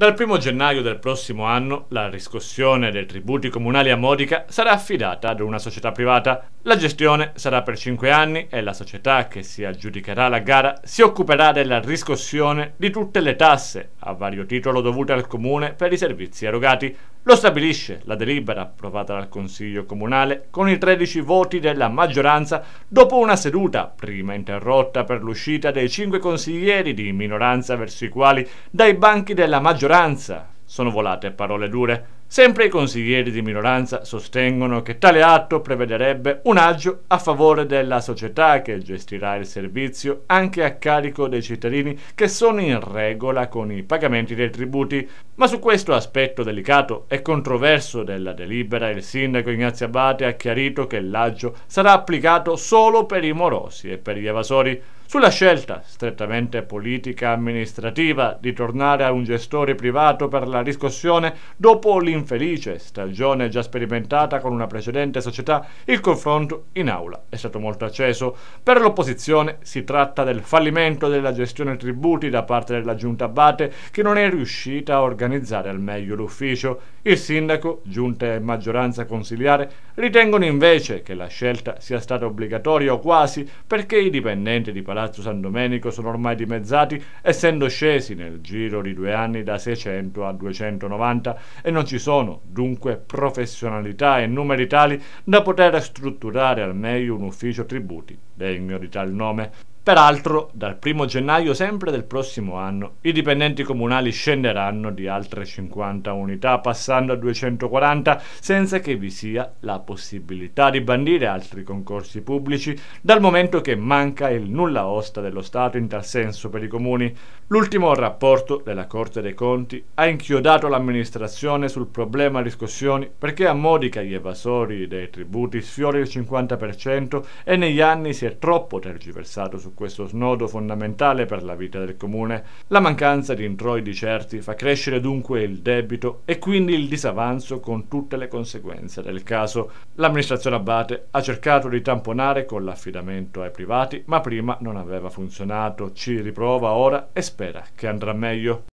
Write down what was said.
Dal 1 gennaio del prossimo anno la riscossione dei tributi comunali a Modica sarà affidata ad una società privata la gestione sarà per 5 anni e la società che si aggiudicherà la gara si occuperà della riscossione di tutte le tasse a vario titolo dovute al comune per i servizi erogati. Lo stabilisce la delibera approvata dal Consiglio Comunale con i 13 voti della maggioranza dopo una seduta prima interrotta per l'uscita dei 5 consiglieri di minoranza verso i quali dai banchi della maggioranza sono volate parole dure. Sempre i consiglieri di minoranza sostengono che tale atto prevederebbe un agio a favore della società che gestirà il servizio anche a carico dei cittadini che sono in regola con i pagamenti dei tributi. Ma su questo aspetto delicato e controverso della delibera il sindaco Ignazio Abate ha chiarito che l'agio sarà applicato solo per i morosi e per gli evasori sulla scelta strettamente politica amministrativa di tornare a un gestore privato per la riscossione dopo l'infelice stagione già sperimentata con una precedente società, il confronto in aula è stato molto acceso. Per l'opposizione si tratta del fallimento della gestione tributi da parte della giunta Abate che non è riuscita a organizzare al meglio l'ufficio. Il sindaco, giunta e maggioranza consiliare ritengono invece che la scelta sia stata obbligatoria o quasi perché i dipendenti di Palazzo Palazzo San Domenico sono ormai dimezzati, essendo scesi nel giro di due anni da 600 a 290 e non ci sono dunque professionalità e numeri tali da poter strutturare al meglio un ufficio tributi degno di tal nome. Peraltro, dal 1 gennaio sempre del prossimo anno, i dipendenti comunali scenderanno di altre 50 unità, passando a 240, senza che vi sia la possibilità di bandire altri concorsi pubblici, dal momento che manca il nulla osta dello Stato in tal senso per i comuni. L'ultimo rapporto della Corte dei Conti ha inchiodato l'amministrazione sul problema riscossioni perché a modica gli evasori dei tributi sfiori il 50% e negli anni si è troppo tergiversato su questo snodo fondamentale per la vita del comune, la mancanza di introiti certi fa crescere dunque il debito e quindi il disavanzo con tutte le conseguenze del caso. L'amministrazione Abate ha cercato di tamponare con l'affidamento ai privati, ma prima non aveva funzionato. Ci riprova ora e spera che andrà meglio.